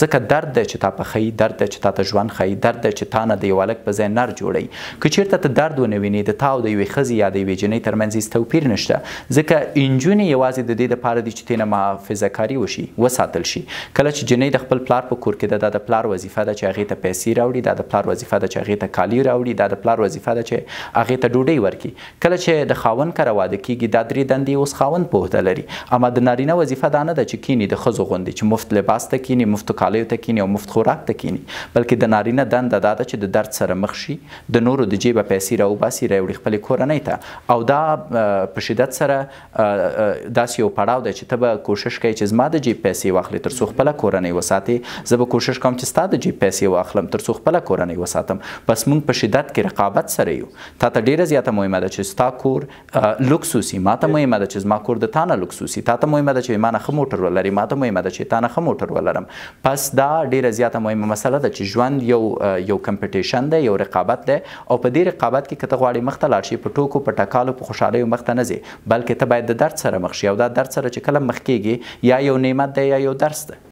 ځکه درد د چې تا په خی درد د چې تا ته ژوند خی درد د چې تا نه د یو الک په ځای نر جوړي که چیرته ته درد ونه وینې د تا او د یوې ښځې یا د یوې جنۍ ترمنځ هیڅ توپیر نشته ځکه انجونې یوازې د دې دپاره دي چې تېنه محافظه کاري وشي وساتل شي کله چې جنۍ د خپل پلار په کور کې ده دا د پلار وظیفه ده چې هغې ته پیسې راوړي دا د پلار وظیفه ده چې هغې ته کالي راوړي دا د پلار وظیفه ده چې هغې ته ډوډۍ ورکړي کله چې د خاوند کره واده کیږي دا درې دندې اوس خاوند په عهده لري اما د نارینه وظیفه دا نه ده چې کینی د ښځو غوندې چې مفت لباس ته کینی مفتو خالیو ته کینی او مفت خوراک ته کینی بلکې د نارینه دنده دا ده چې د درد سره مخ شي د نورو د جیبه پیسې راوباسي راوړي خپل کورنۍ ته او دا په شدت سره داسې یو پړاو دی چې ته به کوشش کوي چې زما د جیب پیسې واخلې تر څو خپله کورنۍ وساتي زه به کوشش کوم چې ستا د جیب پیسې واخلم تر څو خپله کورنۍ وساتم بس موږ په شدت کې رقابت سره یو تا ته ډیره زیاته مهمه ده چې ستا کور لوکسوسي ماته مهمه ده چې زما کور د تانه لوکسوسي تا ته مهمه ده چې ما نه ښه موټر ولري ما ته مهمه ده چې تا نه ښه موټر ولرم په پس دا ډیره زیاته مهمه مسله ده چې ژوند یو یو کمپټیشن دی یو رقابت دی او په دې رقابت کې کته غواړي مخته لاړ شي په ټوکو په ټکالو په خوشاله مخته نه ځي بلکې ته باید د درد سره مخ شي او دا درد سره چې کله مخ کیږي یا یو نعمت دی یا یو درس دی